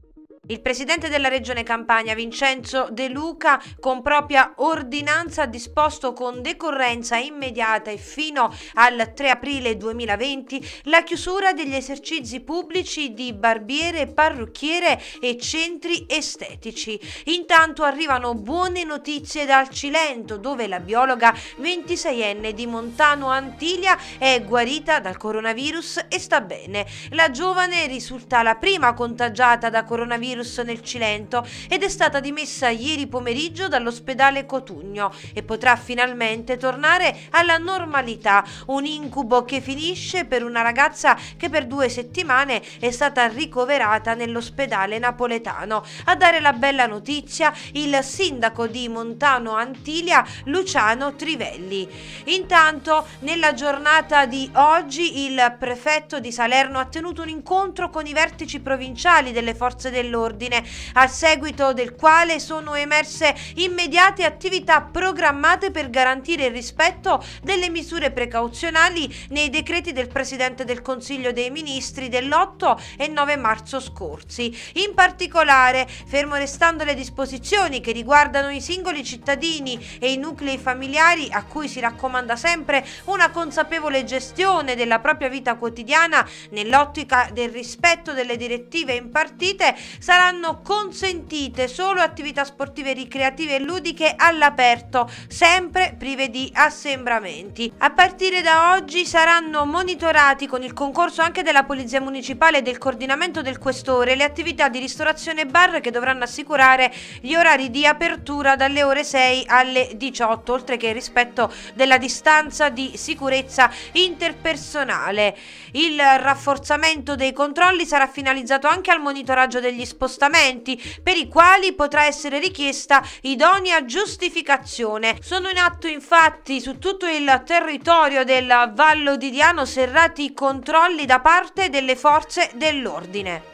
Thank you. Il presidente della regione Campania, Vincenzo De Luca, con propria ordinanza ha disposto con decorrenza immediata e fino al 3 aprile 2020 la chiusura degli esercizi pubblici di barbiere, parrucchiere e centri estetici. Intanto arrivano buone notizie dal Cilento, dove la biologa 26enne di Montano Antiglia è guarita dal coronavirus e sta bene. La giovane risulta la prima contagiata da coronavirus virus nel Cilento ed è stata dimessa ieri pomeriggio dall'ospedale Cotugno e potrà finalmente tornare alla normalità, un incubo che finisce per una ragazza che per due settimane è stata ricoverata nell'ospedale napoletano. A dare la bella notizia il sindaco di Montano Antilia Luciano Trivelli. Intanto nella giornata di oggi il prefetto di Salerno ha tenuto un incontro con i vertici provinciali delle forze dell'ordine ordine, a seguito del quale sono emerse immediate attività programmate per garantire il rispetto delle misure precauzionali nei decreti del Presidente del Consiglio dei Ministri dell'8 e 9 marzo scorsi. In particolare, fermo restando le disposizioni che riguardano i singoli cittadini e i nuclei familiari a cui si raccomanda sempre una consapevole gestione della propria vita quotidiana nell'ottica del rispetto delle direttive impartite, sarà saranno consentite solo attività sportive ricreative e ludiche all'aperto, sempre prive di assembramenti. A partire da oggi saranno monitorati con il concorso anche della Polizia Municipale e del coordinamento del Questore le attività di ristorazione bar che dovranno assicurare gli orari di apertura dalle ore 6 alle 18, oltre che rispetto della distanza di sicurezza interpersonale. Il rafforzamento dei controlli sarà finalizzato anche al monitoraggio degli sport spostamenti per i quali potrà essere richiesta idonea giustificazione. Sono in atto infatti su tutto il territorio del Vallo di Diano serrati controlli da parte delle forze dell'ordine.